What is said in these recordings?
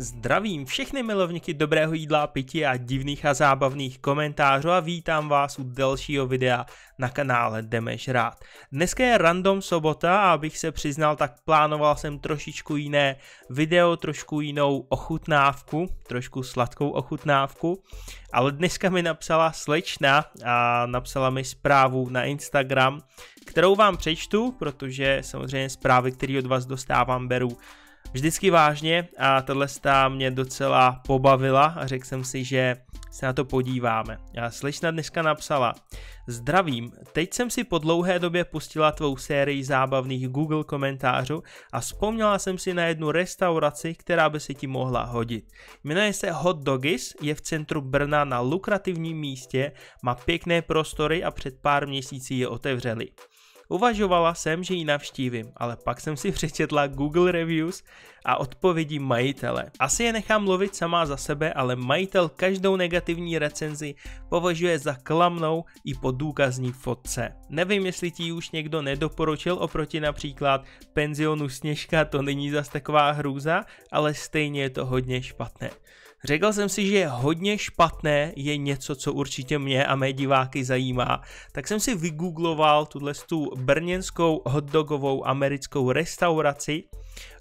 Zdravím všechny milovníky dobrého jídla, pití a divných a zábavných komentářů a vítám vás u dalšího videa na kanále Demeš Rád. Dneska je random sobota a abych se přiznal, tak plánoval jsem trošičku jiné video, trošku jinou ochutnávku, trošku sladkou ochutnávku, ale dneska mi napsala slečna a napsala mi zprávu na Instagram, kterou vám přečtu, protože samozřejmě zprávy, které od vás dostávám, beru vždycky vážně a tahle mě docela pobavila a řekl jsem si, že se na to podíváme. A slečna dneska napsala, zdravím, teď jsem si po dlouhé době pustila tvou sérii zábavných Google komentářů a vzpomněla jsem si na jednu restauraci, která by se ti mohla hodit. Jmenuje se Hot Dogis, je v centru Brna na lukrativním místě, má pěkné prostory a před pár měsící je otevřeli. Uvažovala jsem, že ji navštívím, ale pak jsem si přečetla Google Reviews a odpovědi majitele. Asi je nechám lovit sama za sebe, ale majitel každou negativní recenzi považuje za klamnou i po důkazní fotce. Nevím, jestli ti už někdo nedoporučil oproti například penzionu Sněžka, to není zas taková hrůza, ale stejně je to hodně špatné. Řekl jsem si, že je hodně špatné je něco, co určitě mě a mé diváky zajímá. Tak jsem si vygoogloval tuhle tu brněnskou hotdogovou americkou restauraci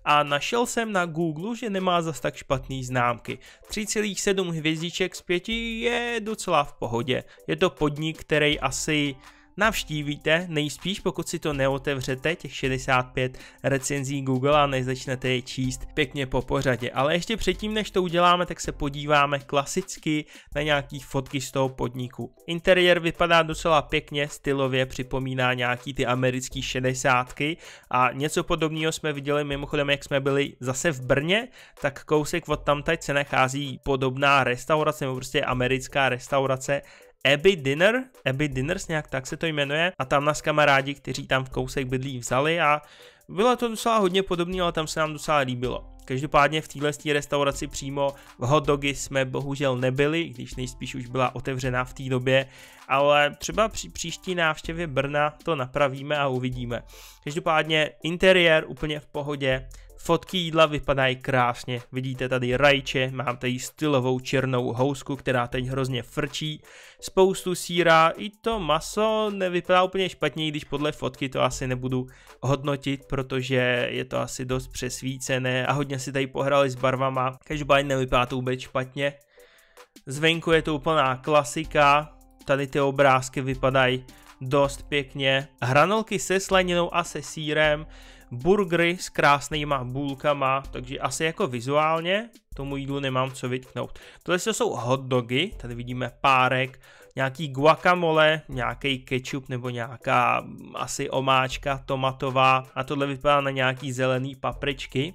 a našel jsem na Google, že nemá zas tak špatný známky. 3,7 hvězdiček z 5 je docela v pohodě. Je to podnik, který asi navštívíte, nejspíš pokud si to neotevřete, těch 65 recenzí Google a nezačnete je číst pěkně po pořadě. Ale ještě předtím, než to uděláme, tak se podíváme klasicky na nějaký fotky z toho podniku. Interiér vypadá docela pěkně, stylově připomíná nějaký ty americký 60 a něco podobného jsme viděli mimochodem, jak jsme byli zase v Brně, tak kousek od tamtať se nachází podobná restaurace, nebo prostě americká restaurace, Abby Dinner, Abby Dinners nějak tak se to jmenuje a tam nás kamarádi, kteří tam v kousek bydlí vzali a bylo to docela hodně podobné, ale tam se nám docela líbilo. Každopádně v téhle restauraci přímo v dogy jsme bohužel nebyli, když nejspíš už byla otevřená v té době, ale třeba při příští návštěvě Brna to napravíme a uvidíme. Každopádně interiér úplně v pohodě, Fotky jídla vypadají krásně, vidíte tady rajče, mám tady stylovou černou housku, která teď hrozně frčí, spoustu síra, i to maso nevypadá úplně špatně, když podle fotky to asi nebudu hodnotit, protože je to asi dost přesvícené a hodně si tady pohrali s barvama, každopádně nevypadá to vůbec špatně. Zvenku je to úplná klasika, tady ty obrázky vypadají dost pěkně. Hranolky se slaninou a se sírem, burgery s krásnýma bůlkama, takže asi jako vizuálně tomu jídlu nemám co vytknout. Tohle jsou hot dogy, tady vidíme párek, nějaký guacamole, nějaký ketchup nebo nějaká mm, asi omáčka tomatová a tohle vypadá na nějaký zelený papričky.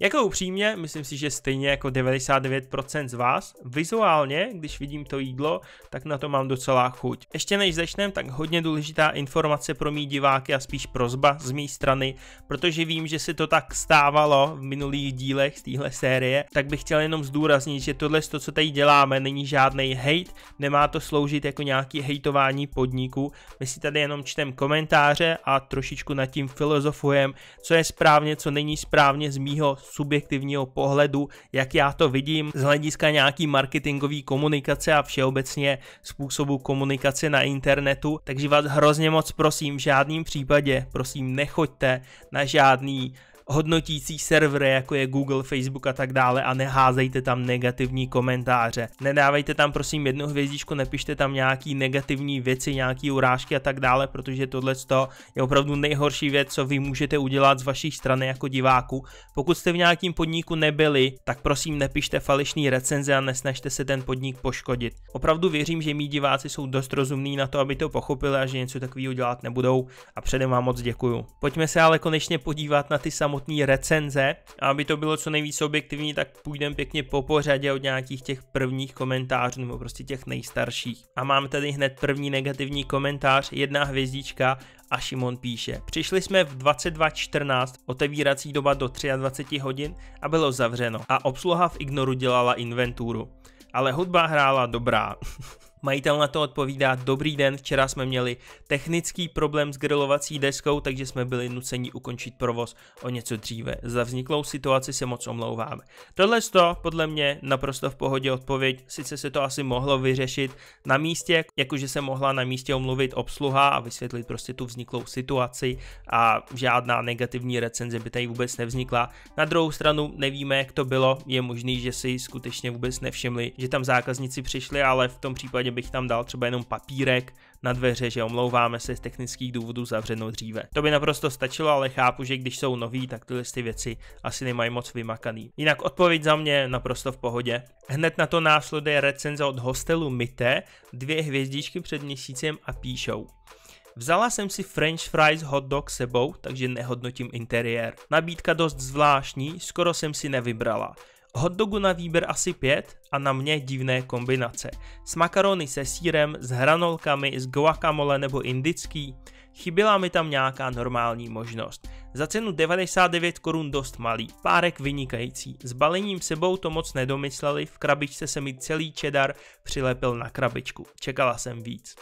Jako upřímně, myslím si, že stejně jako 99% z vás, vizuálně, když vidím to jídlo, tak na to mám docela chuť. Ještě než začneme, tak hodně důležitá informace pro mý diváky a spíš prozba z mé strany, protože vím, že se to tak stávalo v minulých dílech z téhle série, tak bych chtěl jenom zdůraznit, že tohle, to, co tady děláme, není žádný hate, nemá to sloužit jako nějaký hejtování podniku. My si tady jenom čtem komentáře a trošičku nad tím filozofujeme, co je správně, co není správně z mýho subjektivního pohledu, jak já to vidím z hlediska nějaký marketingový komunikace a všeobecně způsobu komunikace na internetu. Takže vás hrozně moc prosím, v žádném případě, prosím, nechoďte na žádný hodnotící servery, jako je Google, Facebook a tak dále a neházejte tam negativní komentáře. Nedávejte tam prosím jednu hvězdičku, nepište tam nějaký negativní věci, nějaký urážky a tak dále, protože tohle je opravdu nejhorší věc, co vy můžete udělat z vaší strany jako diváku. Pokud jste v nějakém podniku nebyli, tak prosím nepište falešný recenze a nesnažte se ten podnik poškodit. Opravdu věřím, že mý diváci jsou dost rozumní na to, aby to pochopili a že něco takového dělat nebudou a předem vám moc děkuju. Pojďme se ale konečně podívat na ty samotné samotné recenze. A aby to bylo co nejvíce objektivní, tak půjdeme pěkně po pořadě od nějakých těch prvních komentářů nebo prostě těch nejstarších. A mám tady hned první negativní komentář, jedna hvězdička a Šimon píše. Přišli jsme v 22.14, otevírací doba do 23 hodin a bylo zavřeno. A obsluha v Ignoru dělala inventuru. Ale hudba hrála dobrá. Majitel na to odpovídá, dobrý den, včera jsme měli technický problém s grilovací deskou, takže jsme byli nuceni ukončit provoz o něco dříve. Za vzniklou situaci se moc omlouváme. Tohle to podle mě naprosto v pohodě odpověď, sice se to asi mohlo vyřešit na místě, jakože se mohla na místě omluvit obsluha a vysvětlit prostě tu vzniklou situaci a žádná negativní recenze by tady vůbec nevznikla. Na druhou stranu nevíme, jak to bylo, je možný, že si skutečně vůbec nevšimli, že tam zákazníci přišli, ale v tom případě bych tam dal třeba jenom papírek na dveře, že omlouváme se z technických důvodů zavřeno dříve. To by naprosto stačilo, ale chápu, že když jsou noví, tak tyhle ty věci asi nemají moc vymakaný. Jinak odpověď za mě naprosto v pohodě. Hned na to následuje recenze od hostelu Mite, dvě hvězdičky před měsícem a píšou. Vzala jsem si french fries hot dog sebou, takže nehodnotím interiér. Nabídka dost zvláštní, skoro jsem si nevybrala. Hotdogu na výběr asi pět a na mě divné kombinace. S makarony se sírem, s hranolkami, s guacamole nebo indický. Chyběla mi tam nějaká normální možnost. Za cenu 99 korun dost malý, párek vynikající. S balením sebou to moc nedomysleli, v krabičce se mi celý čedar přilepil na krabičku. Čekala jsem víc.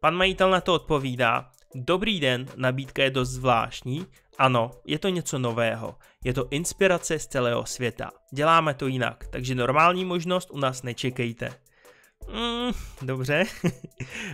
Pan majitel na to odpovídá, Dobrý den, nabídka je dost zvláštní. Ano, je to něco nového. Je to inspirace z celého světa. Děláme to jinak, takže normální možnost u nás nečekejte. Mm, dobře,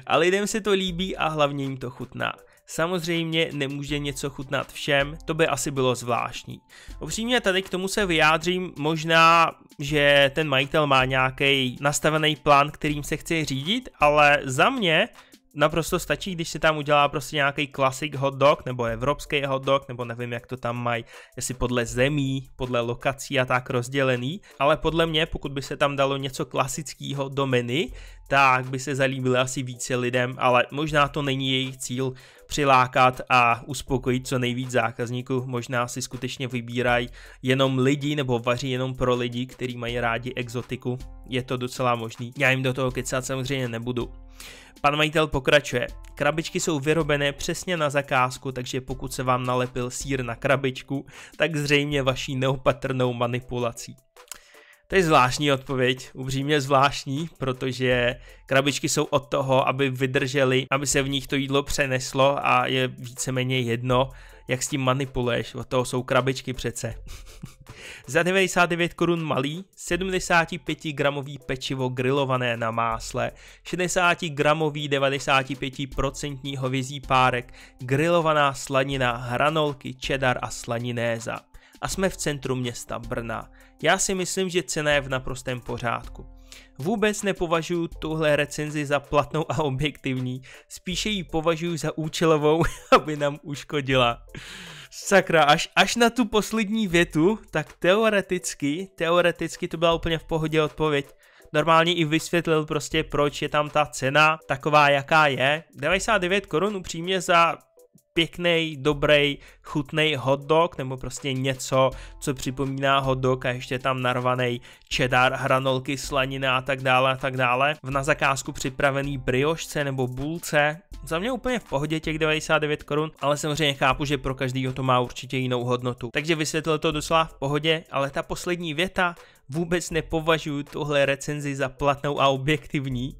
ale lidem se to líbí a hlavně jim to chutná. Samozřejmě nemůže něco chutnat všem, to by asi bylo zvláštní. Upřímně tady k tomu se vyjádřím, možná, že ten majitel má nějaký nastavený plán, kterým se chce řídit, ale za mě naprosto stačí, když si tam udělá prostě nějaký klasik hot dog, nebo evropský hot dog, nebo nevím, jak to tam mají, jestli podle zemí, podle lokací a tak rozdělený, ale podle mě, pokud by se tam dalo něco klasického do menu, tak by se zalíbilo asi více lidem, ale možná to není jejich cíl přilákat a uspokojit co nejvíc zákazníků. Možná si skutečně vybírají jenom lidi nebo vaří jenom pro lidi, kteří mají rádi exotiku. Je to docela možný. Já jim do toho kecat samozřejmě nebudu. Pan majitel pokračuje. Krabičky jsou vyrobené přesně na zakázku, takže pokud se vám nalepil sír na krabičku, tak zřejmě vaší neopatrnou manipulací. To je zvláštní odpověď, upřímně zvláštní, protože krabičky jsou od toho, aby vydržely, aby se v nich to jídlo přeneslo a je víceméně jedno, jak s tím manipuluješ, od toho jsou krabičky přece. Za 99 korun malý, 75 gramový pečivo grilované na másle, 60 gramový 95% hovězí párek, grilovaná slanina, hranolky, čedar a slaninéza. A jsme v centru města Brna. Já si myslím, že cena je v naprostém pořádku. Vůbec nepovažuji tuhle recenzi za platnou a objektivní, spíše ji považuji za účelovou, aby nám uškodila. Sakra, až, až na tu poslední větu, tak teoreticky, teoreticky to byla úplně v pohodě odpověď. Normálně i vysvětlil prostě, proč je tam ta cena taková, jaká je. 99 korun upřímně za pěkný, dobrý, chutný hot dog, nebo prostě něco, co připomíná hot dog a ještě tam narvaný čedar, hranolky, slanina a tak dále a tak dále. V na zakázku připravený briošce nebo bulce, za mě úplně v pohodě těch 99 korun, ale samozřejmě chápu, že pro každýho to má určitě jinou hodnotu. Takže vysvětlil to docela v pohodě, ale ta poslední věta vůbec nepovažuji tuhle recenzi za platnou a objektivní.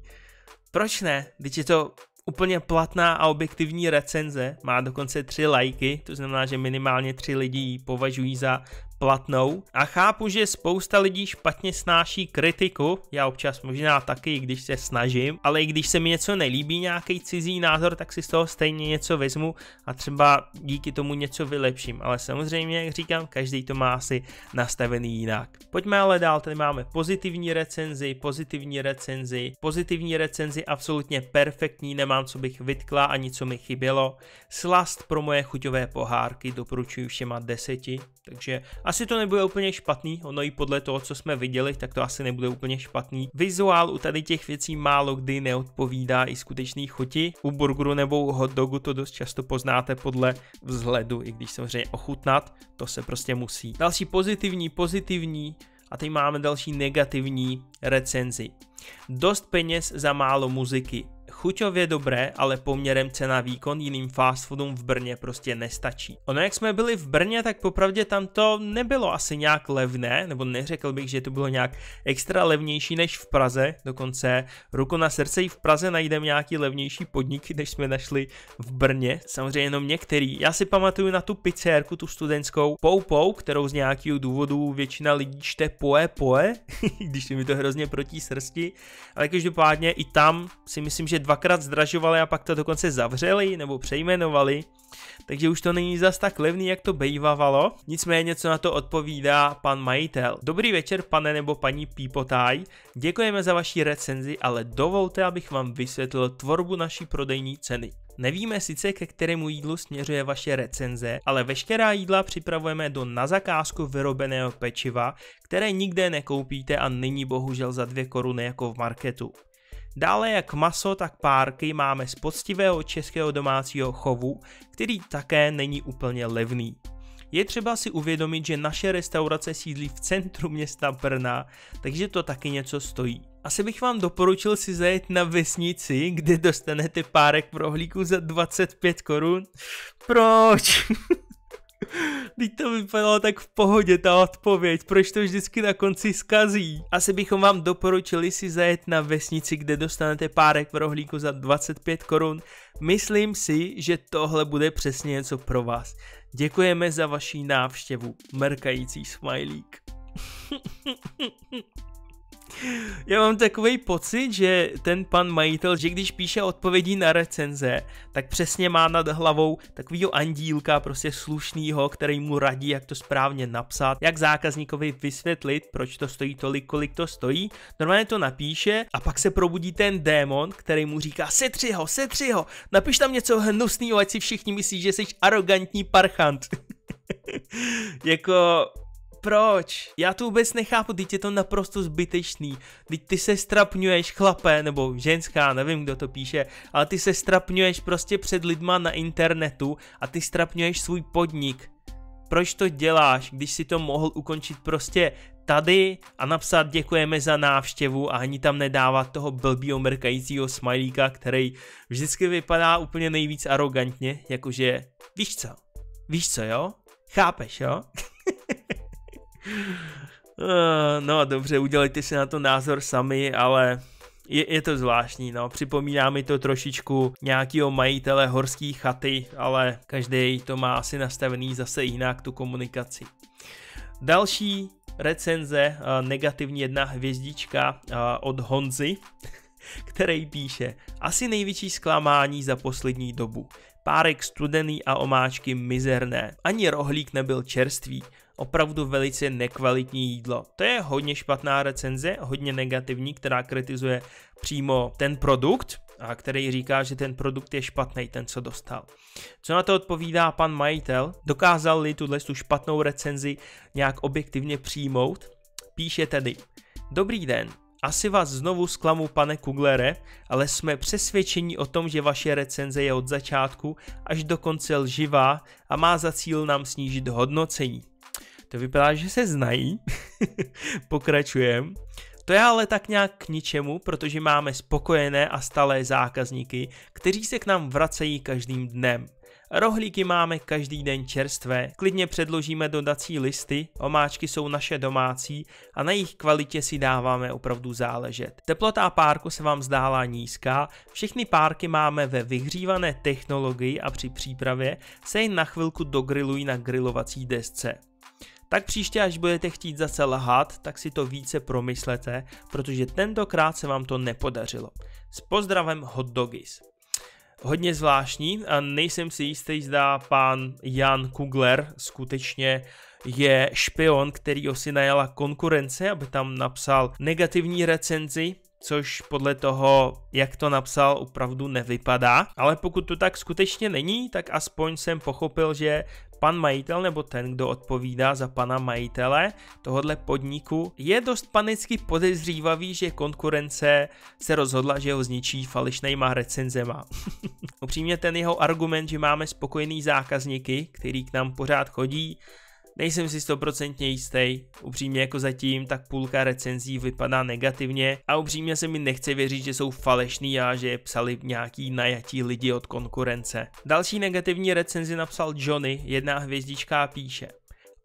Proč ne? Vždyť je to úplně platná a objektivní recenze, má dokonce tři lajky, to znamená, že minimálně tři lidi ji považují za platnou a chápu, že spousta lidí špatně snáší kritiku, já občas možná taky, když se snažím, ale i když se mi něco nelíbí, nějaký cizí názor, tak si z toho stejně něco vezmu a třeba díky tomu něco vylepším, ale samozřejmě, jak říkám, každý to má asi nastavený jinak. Pojďme ale dál, tady máme pozitivní recenzi, pozitivní recenzi, pozitivní recenzi absolutně perfektní, nemám co bych vytkla ani co mi chybělo. Slast pro moje chuťové pohárky doporučuji všema deseti, takže asi to nebude úplně špatný, ono i podle toho, co jsme viděli, tak to asi nebude úplně špatný. Vizuál u tady těch věcí málo kdy neodpovídá i skutečný chuti. U burgeru nebo hot dogu to dost často poznáte podle vzhledu, i když samozřejmě ochutnat, to se prostě musí. Další pozitivní, pozitivní, a teď máme další negativní recenzi. Dost peněz za málo muziky. Chuťově dobré, ale poměrem cena-výkon jiným fast foodům v Brně prostě nestačí. Ono jak jsme byli v Brně, tak popravdě tam to nebylo asi nějak levné, nebo neřekl bych, že to bylo nějak extra levnější než v Praze, dokonce ruku na srdce i v Praze najdeme nějaký levnější podniky, než jsme našli v Brně, samozřejmě jenom některý. Já si pamatuju na tu pizzerku, tu studentskou Poupou, kterou z nějakého důvodu většina lidí čte poe poe, když mi to hrozně proti srsti, ale každopádně i tam si myslím, že dva dvakrát zdražovali a pak to dokonce zavřeli nebo přejmenovali, takže už to není zas tak levný, jak to bejvávalo. Nicméně, co na to odpovídá pan majitel. Dobrý večer, pane nebo paní Pípotaj. Děkujeme za vaši recenzi, ale dovolte, abych vám vysvětlil tvorbu naší prodejní ceny. Nevíme sice, ke kterému jídlu směřuje vaše recenze, ale veškerá jídla připravujeme do na zakázku vyrobeného pečiva, které nikde nekoupíte a není bohužel za dvě koruny jako v marketu. Dále jak maso, tak párky máme z poctivého českého domácího chovu, který také není úplně levný. Je třeba si uvědomit, že naše restaurace sídlí v centru města Brna, takže to taky něco stojí. Asi bych vám doporučil si zajet na vesnici, kde dostanete párek v rohlíku za 25 korun. Proč? Teď to vypadalo tak v pohodě, ta odpověď, proč to vždycky na konci skazí. Asi bychom vám doporučili si zajet na vesnici, kde dostanete párek v rohlíku za 25 korun. Myslím si, že tohle bude přesně něco pro vás. Děkujeme za vaši návštěvu. Mrkající smajlík. Já mám takový pocit, že ten pan majitel, že když píše odpovědi na recenze, tak přesně má nad hlavou takovýho andílka, prostě slušnýho, který mu radí, jak to správně napsat, jak zákazníkovi vysvětlit, proč to stojí tolik, kolik to stojí. Normálně to napíše a pak se probudí ten démon, který mu říká, setři ho, setři ho, napiš tam něco hnusného, ať si všichni myslí, že jsi arrogantní parchant. jako proč? Já to vůbec nechápu, teď je to naprosto zbytečný. Teď ty se strapňuješ, chlape, nebo ženská, nevím, kdo to píše, ale ty se strapňuješ prostě před lidma na internetu a ty strapňuješ svůj podnik. Proč to děláš, když si to mohl ukončit prostě tady a napsat děkujeme za návštěvu a ani tam nedávat toho blbýho mrkajícího smajlíka, který vždycky vypadá úplně nejvíc arrogantně, jakože víš co, víš co jo, chápeš jo? Eh, no dobře, udělejte si na to názor sami, ale je, je to zvláštní, no. Připomíná mi to trošičku nějakého majitele horské chaty, ale každý to má asi nastavený zase jinak tu komunikaci. Další recenze, eh, negativní jedna hvězdička eh, od Honzy, který píše Asi největší zklamání za poslední dobu. Párek studený a omáčky mizerné. Ani rohlík nebyl čerstvý opravdu velice nekvalitní jídlo. To je hodně špatná recenze, hodně negativní, která kritizuje přímo ten produkt, a který říká, že ten produkt je špatný, ten co dostal. Co na to odpovídá pan majitel? Dokázal-li tuhle tu špatnou recenzi nějak objektivně přijmout? Píše tedy, dobrý den, asi vás znovu zklamu, pane Kuglere, ale jsme přesvědčeni o tom, že vaše recenze je od začátku až do konce lživá a má za cíl nám snížit hodnocení. To vypadá, že se znají. Pokračujem. To je ale tak nějak k ničemu, protože máme spokojené a stalé zákazníky, kteří se k nám vracejí každým dnem. Rohlíky máme každý den čerstvé, klidně předložíme dodací listy, omáčky jsou naše domácí a na jejich kvalitě si dáváme opravdu záležet. Teplota párku se vám zdála nízká, všechny párky máme ve vyhřívané technologii a při přípravě se jen na chvilku dogrilují na grilovací desce. Tak příště, až budete chtít zase lhát, tak si to více promyslete, protože tentokrát se vám to nepodařilo. S pozdravem Hot Doggies. Hodně zvláštní a nejsem si jistý, zda pán Jan Kugler skutečně je špion, který si najala konkurence, aby tam napsal negativní recenzi což podle toho, jak to napsal, opravdu nevypadá. Ale pokud to tak skutečně není, tak aspoň jsem pochopil, že pan majitel nebo ten, kdo odpovídá za pana majitele tohohle podniku, je dost panicky podezřívavý, že konkurence se rozhodla, že ho zničí falešnýma recenzema. Upřímně ten jeho argument, že máme spokojený zákazníky, který k nám pořád chodí, Nejsem si stoprocentně jistý, upřímně jako zatím, tak půlka recenzí vypadá negativně a upřímně se mi nechce věřit, že jsou falešný a že je psali nějaký najatí lidi od konkurence. Další negativní recenzi napsal Johnny, Jedna hvězdička a píše.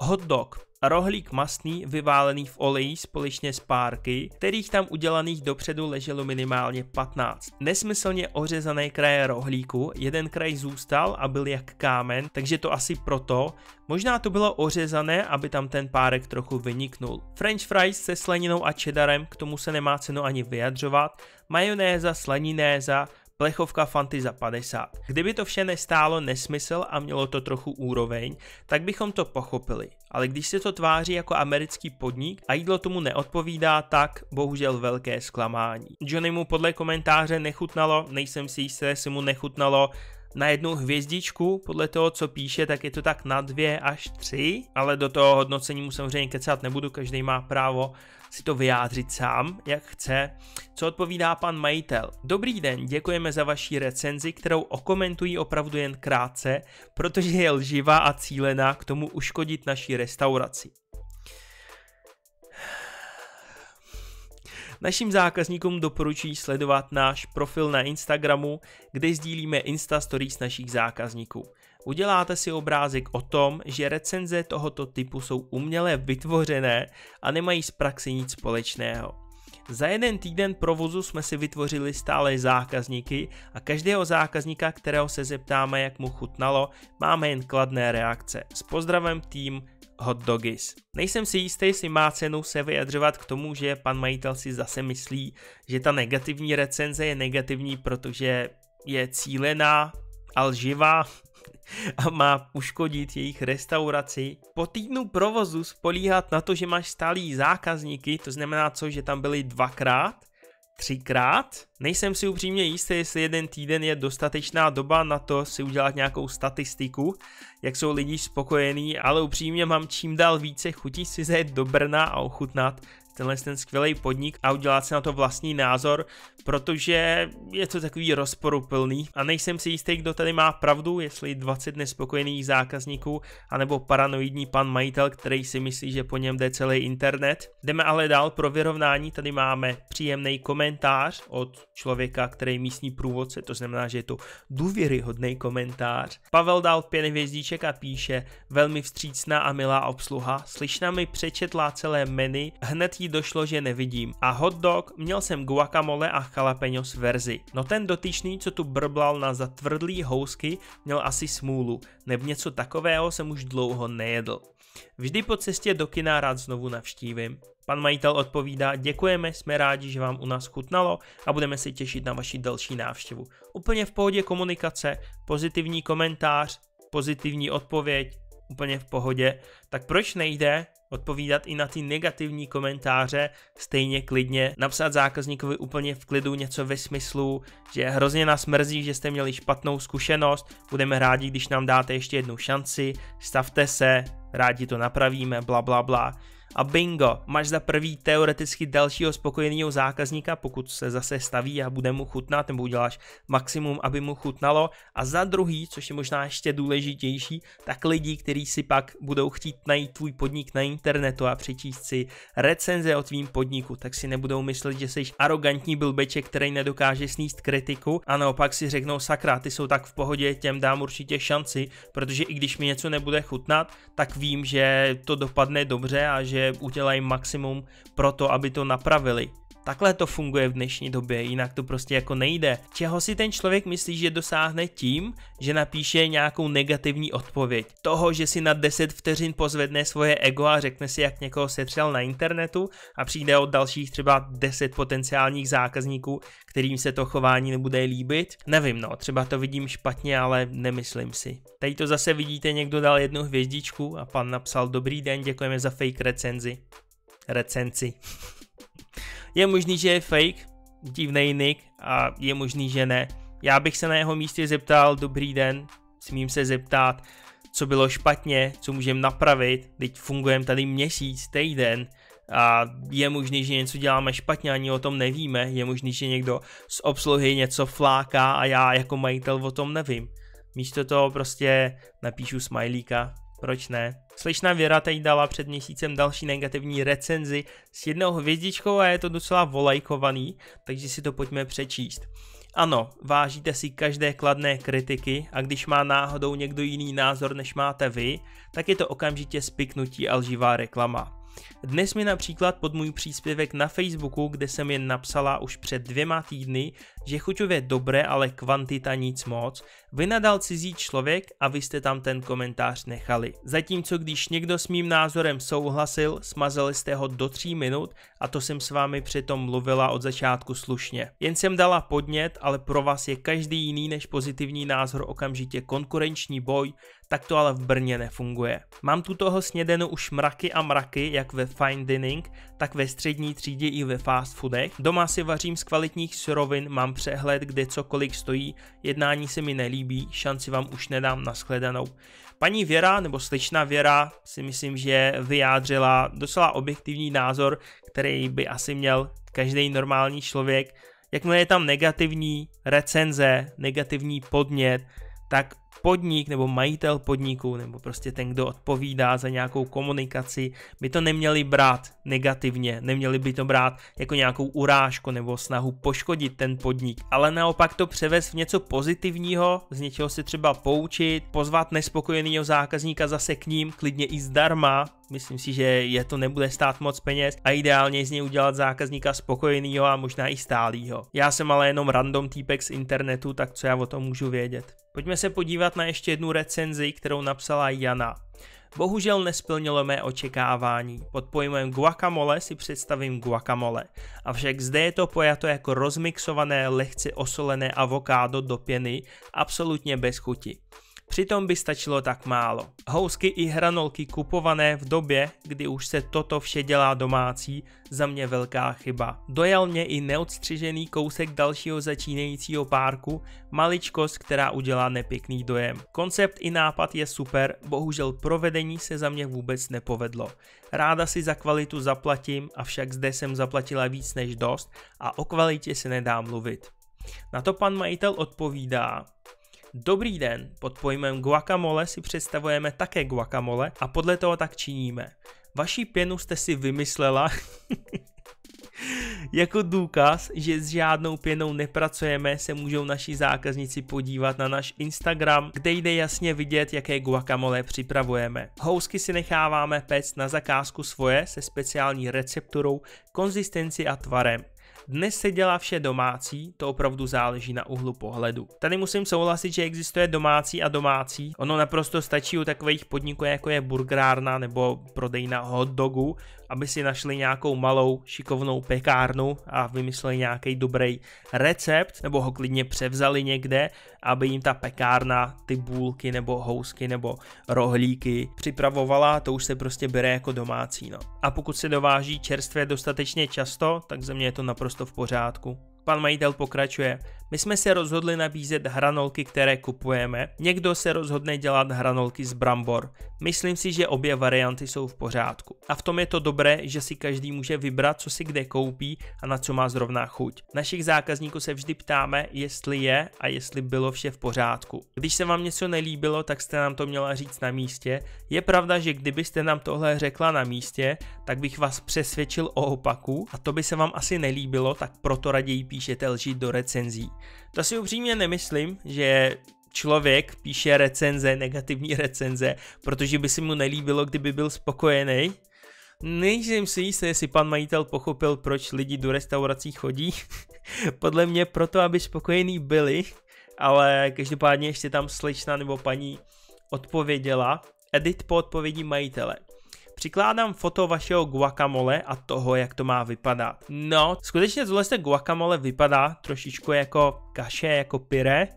Hot dog rohlík masný vyválený v oleji společně s párky, kterých tam udělaných dopředu leželo minimálně 15. Nesmyslně ořezané kraje rohlíku, jeden kraj zůstal a byl jak kámen, takže to asi proto, možná to bylo ořezané, aby tam ten párek trochu vyniknul. French fries se slaninou a cheddarem, k tomu se nemá cenu ani vyjadřovat, majonéza, slaninéza, plechovka Fanty za 50. Kdyby to vše nestálo nesmysl a mělo to trochu úroveň, tak bychom to pochopili. Ale když se to tváří jako americký podnik a jídlo tomu neodpovídá, tak bohužel velké zklamání. Johnny mu podle komentáře nechutnalo, nejsem si jistý, jestli mu nechutnalo na jednu hvězdičku, podle toho, co píše, tak je to tak na dvě až tři, ale do toho hodnocení mu samozřejmě kecat nebudu, každý má právo si to vyjádřit sám, jak chce. Co odpovídá pan majitel? Dobrý den, děkujeme za vaší recenzi, kterou okomentují opravdu jen krátce, protože je lživá a cílená k tomu uškodit naší restauraci. Našim zákazníkům doporučuji sledovat náš profil na Instagramu, kde sdílíme Insta Stories našich zákazníků. Uděláte si obrázek o tom, že recenze tohoto typu jsou uměle vytvořené a nemají z praxe nic společného. Za jeden týden provozu jsme si vytvořili stále zákazníky a každého zákazníka, kterého se zeptáme, jak mu chutnalo, máme jen kladné reakce. S pozdravem tým hot doggies. Nejsem si jistý, jestli má cenu se vyjadřovat k tomu, že pan majitel si zase myslí, že ta negativní recenze je negativní, protože je cílená a lživá a má uškodit jejich restauraci. Po týdnu provozu spolíhat na to, že máš stálý zákazníky, to znamená co, že tam byli dvakrát, třikrát. Nejsem si upřímně jistý, jestli jeden týden je dostatečná doba na to si udělat nějakou statistiku, jak jsou lidi spokojení, ale upřímně mám čím dál více chutí si zajet do Brna a ochutnat tenhle ten skvělý podnik a udělat si na to vlastní názor, protože je to takový rozporuplný a nejsem si jistý, kdo tady má pravdu, jestli 20 nespokojených zákazníků anebo paranoidní pan majitel, který si myslí, že po něm jde celý internet. Jdeme ale dál pro vyrovnání, tady máme příjemný komentář od člověka, který je místní průvodce, to znamená, že je to důvěryhodný komentář. Pavel dal pět hvězdíček a píše, velmi vstřícná a milá obsluha, slyšná mi přečetla celé menu, hned jí došlo, že nevidím. A hot dog, měl jsem guacamole a jalapenos verzi. No ten dotyčný, co tu brblal na zatvrdlý housky, měl asi smůlu, nebo něco takového jsem už dlouho nejedl. Vždy po cestě do kina rád znovu navštívím. Pan majitel odpovídá, děkujeme, jsme rádi, že vám u nás chutnalo a budeme se těšit na vaši další návštěvu. Úplně v pohodě komunikace, pozitivní komentář, pozitivní odpověď, úplně v pohodě. Tak proč nejde odpovídat i na ty negativní komentáře, stejně klidně napsat zákazníkovi úplně v klidu něco ve smyslu, že hrozně nás mrzí, že jste měli špatnou zkušenost, budeme rádi, když nám dáte ještě jednu šanci, stavte se, rádi to napravíme, bla bla bla a bingo, máš za prvý teoreticky dalšího spokojeného zákazníka, pokud se zase staví a bude mu chutnat, nebo uděláš maximum, aby mu chutnalo. A za druhý, což je možná ještě důležitější, tak lidi, kteří si pak budou chtít najít tvůj podnik na internetu a přečíst si recenze o tvým podniku, tak si nebudou myslet, že jsi arrogantní blbeček, který nedokáže sníst kritiku a naopak si řeknou sakra, ty jsou tak v pohodě, těm dám určitě šanci, protože i když mi něco nebude chutnat, tak vím, že to dopadne dobře a že udělají maximum pro to, aby to napravili. Takhle to funguje v dnešní době, jinak to prostě jako nejde. Čeho si ten člověk myslí, že dosáhne tím, že napíše nějakou negativní odpověď? Toho, že si na 10 vteřin pozvedne svoje ego a řekne si, jak někoho setřel na internetu a přijde od dalších třeba 10 potenciálních zákazníků, kterým se to chování nebude líbit? Nevím, no, třeba to vidím špatně, ale nemyslím si. Tady to zase vidíte, někdo dal jednu hvězdičku a pan napsal dobrý den, děkujeme za fake recenzi. Recenzi. Je možný, že je fake, divný nick a je možný, že ne. Já bych se na jeho místě zeptal, dobrý den, smím se zeptat, co bylo špatně, co můžeme napravit, teď fungujeme tady měsíc, týden, a je možný, že něco děláme špatně, ani o tom nevíme, je možný, že někdo z obsluhy něco fláká a já jako majitel o tom nevím. Místo toho prostě napíšu smajlíka, proč ne? Slečná Věra teď dala před měsícem další negativní recenzi s jednou hvězdičkou a je to docela volajkovaný, takže si to pojďme přečíst. Ano, vážíte si každé kladné kritiky a když má náhodou někdo jiný názor než máte vy, tak je to okamžitě spiknutí a lživá reklama. Dnes mi například pod můj příspěvek na Facebooku, kde jsem jen napsala už před dvěma týdny, že chuťově dobré, ale kvantita nic moc, vynadal cizí člověk a vy jste tam ten komentář nechali. Zatímco když někdo s mým názorem souhlasil, smazali jste ho do tří minut a to jsem s vámi přitom mluvila od začátku slušně. Jen jsem dala podnět, ale pro vás je každý jiný než pozitivní názor okamžitě konkurenční boj, tak to ale v Brně nefunguje. Mám tu toho snědenu už mraky a mraky, jak ve fine dining, tak ve střední třídě i ve fast foodech. Doma si vařím z kvalitních surovin, mám přehled, kde cokoliv stojí, jednání se mi nelíbí, šanci vám už nedám na shledanou. Paní Věra, nebo slyšná Věra, si myslím, že vyjádřila docela objektivní názor, který by asi měl každý normální člověk. Jakmile je tam negativní recenze, negativní podnět, tak podnik nebo majitel podniku nebo prostě ten, kdo odpovídá za nějakou komunikaci, by to neměli brát negativně, neměli by to brát jako nějakou urážku nebo snahu poškodit ten podnik, ale naopak to převést v něco pozitivního, z něčeho si třeba poučit, pozvat nespokojeného zákazníka zase k ním, klidně i zdarma, Myslím si, že je to nebude stát moc peněz a ideálně z něj udělat zákazníka spokojeného a možná i stálýho. Já jsem ale jenom random týpek z internetu, tak co já o tom můžu vědět. Pojďme se podívat na ještě jednu recenzi, kterou napsala Jana. Bohužel nesplnilo mé očekávání. Pod pojmem guacamole si představím guacamole. Avšak zde je to pojato jako rozmixované, lehce osolené avokádo do pěny, absolutně bez chuti. Přitom by stačilo tak málo. Housky i hranolky kupované v době, kdy už se toto vše dělá domácí, za mě velká chyba. Dojel mě i neodstřižený kousek dalšího začínajícího párku, maličkost, která udělá nepěkný dojem. Koncept i nápad je super, bohužel provedení se za mě vůbec nepovedlo. Ráda si za kvalitu zaplatím, avšak zde jsem zaplatila víc než dost a o kvalitě se nedá mluvit. Na to pan majitel odpovídá, Dobrý den, pod pojmem guacamole si představujeme také guacamole a podle toho tak činíme. Vaší pěnu jste si vymyslela jako důkaz, že s žádnou pěnou nepracujeme, se můžou naši zákazníci podívat na náš Instagram, kde jde jasně vidět, jaké guacamole připravujeme. Housky si necháváme pec na zakázku svoje se speciální recepturou, konzistenci a tvarem. Dnes se dělá vše domácí, to opravdu záleží na úhlu pohledu. Tady musím souhlasit, že existuje domácí a domácí. Ono naprosto stačí u takových podniků, jako je burgerárna nebo prodejna hot dogu, aby si našli nějakou malou šikovnou pekárnu a vymysleli nějaký dobrý recept, nebo ho klidně převzali někde, aby jim ta pekárna ty bůlky nebo housky nebo rohlíky připravovala, to už se prostě bere jako domácí. No. A pokud se dováží čerstvé dostatečně často, tak ze mě je to naprosto v pořádku. Pan majitel pokračuje. My jsme se rozhodli nabízet hranolky, které kupujeme. Někdo se rozhodne dělat hranolky z brambor. Myslím si, že obě varianty jsou v pořádku. A v tom je to dobré, že si každý může vybrat, co si kde koupí a na co má zrovna chuť. Našich zákazníků se vždy ptáme, jestli je a jestli bylo vše v pořádku. Když se vám něco nelíbilo, tak jste nám to měla říct na místě. Je pravda, že kdybyste nám tohle řekla na místě, tak bych vás přesvědčil o opaku a to by se vám asi nelíbilo, tak proto raději píšete lži do recenzí. To si upřímně nemyslím, že člověk píše recenze, negativní recenze, protože by si mu nelíbilo, kdyby byl spokojený. Nejsem si jistý, jestli pan majitel pochopil, proč lidi do restaurací chodí. Podle mě proto, aby spokojení byli, ale každopádně ještě tam slečna nebo paní odpověděla, edit po odpovědi majitele. Přikládám foto vašeho guacamole a toho, jak to má vypadat. No, skutečně tohle guacamole vypadá trošičku jako kaše, jako pyré,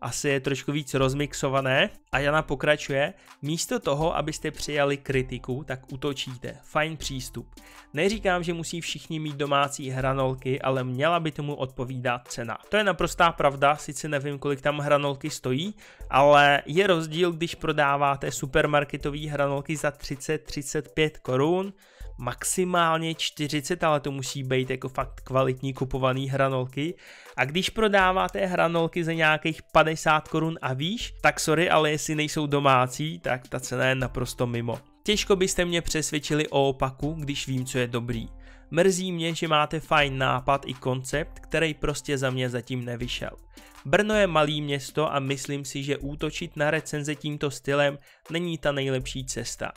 asi je trošku víc rozmixované. A Jana pokračuje, místo toho, abyste přijali kritiku, tak utočíte. Fajn přístup. Neříkám, že musí všichni mít domácí hranolky, ale měla by tomu odpovídat cena. To je naprostá pravda, sice nevím, kolik tam hranolky stojí, ale je rozdíl, když prodáváte supermarketové hranolky za 30-35 korun, maximálně 40, ale to musí být jako fakt kvalitní kupovaný hranolky. A když prodáváte hranolky za nějakých 50 korun a výš, tak sorry, ale jestli nejsou domácí, tak ta cena je naprosto mimo. Těžko byste mě přesvědčili o opaku, když vím, co je dobrý. Mrzí mě, že máte fajn nápad i koncept, který prostě za mě zatím nevyšel. Brno je malý město a myslím si, že útočit na recenze tímto stylem není ta nejlepší cesta.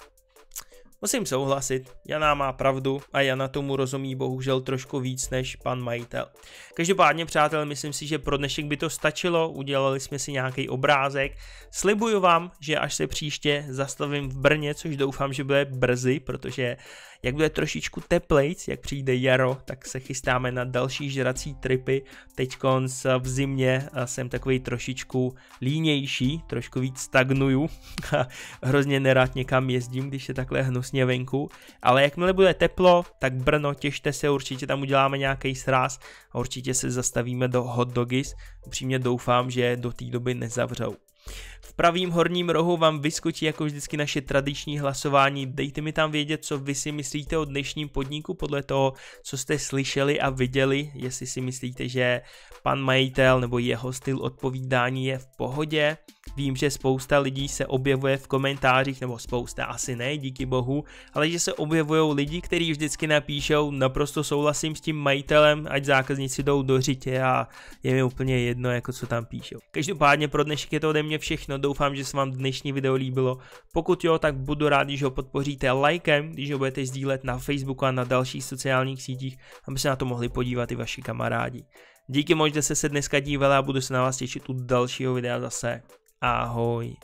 Musím souhlasit, Jana má pravdu a Jana tomu rozumí bohužel trošku víc než pan majitel. Každopádně, přátel, myslím si, že pro dnešek by to stačilo, udělali jsme si nějaký obrázek. Slibuju vám, že až se příště zastavím v Brně, což doufám, že bude brzy, protože jak bude trošičku teplejc, jak přijde jaro, tak se chystáme na další žrací tripy. Teď v zimě eh, jsem takový trošičku línější, trošku víc stagnuju. Hrozně nerád někam jezdím, když je takhle hnusně venku. Ale jakmile bude teplo, tak Brno, těšte se, určitě tam uděláme nějaký sraz a určitě se zastavíme do hot dogis. Upřímně doufám, že do té doby nezavřou. V pravým horním rohu vám vyskočí jako vždycky naše tradiční hlasování. Dejte mi tam vědět, co vy si myslíte o dnešním podniku podle toho, co jste slyšeli a viděli, jestli si myslíte, že pan majitel nebo jeho styl odpovídání je v pohodě Vím, že spousta lidí se objevuje v komentářích, nebo spousta asi ne, díky bohu, ale že se objevují lidi, kteří vždycky napíšou, naprosto souhlasím s tím majitelem, ať zákazníci jdou do řitě a je mi úplně jedno, jako co tam píšou. Každopádně pro dnešek je to ode mě všechno, doufám, že se vám dnešní video líbilo. Pokud jo, tak budu rád, když ho podpoříte lajkem, když ho budete sdílet na Facebooku a na dalších sociálních sítích, aby se na to mohli podívat i vaši kamarádi. Díky moc, že jste se dneska dívali a budu se na vás těšit u dalšího videa zase. Ahoj.